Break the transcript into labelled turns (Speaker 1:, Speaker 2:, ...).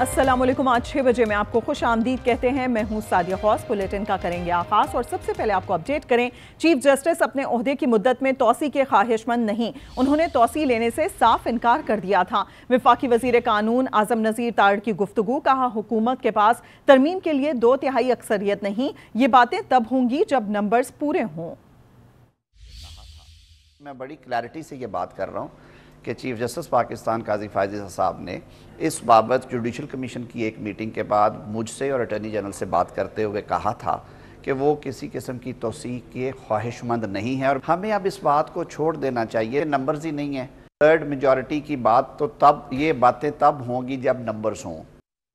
Speaker 1: असलम आज छः बजे में आपको खुश आमदीद कहते हैं मैं हूँ सादिया हौस बुलेटिन का करेंगे आगाज और सबसे पहले आपको अपडेट करें चीफ जस्टिस अपने अहदे की मुद्दत में तोसी के ख्वाहिशमंद नहीं उन्होंने तोसी लेने से साफ इनकार कर दिया था विफाकी वजीर कानून आजम नज़ीर ताड़ की गुफ्तु कहा हुकूमत के पास तरमीम के लिए दो तिहाई अक्सरियत नहीं ये बातें तब होंगी जब नंबर्स पूरे हों
Speaker 2: मैं बड़ी क्लैरिटी से ये बात कर रहा हूँ के चीफ जस्टिस पाकिस्तान काजी फायजी साहब ने इस बाबत जुडिशल कमीशन की एक मीटिंग के बाद मुझसे और अटर्नी जनरल से बात करते हुए कहा था कि वो किसी किस्म की तोसी के ख्वाहिशमंद नहीं है और हमें अब इस बात को छोड़ देना चाहिए नंबर्स ही नहीं है थर्ड मेजॉरिटी की बात तो तब ये बातें तब होंगी जब नंबर्स हों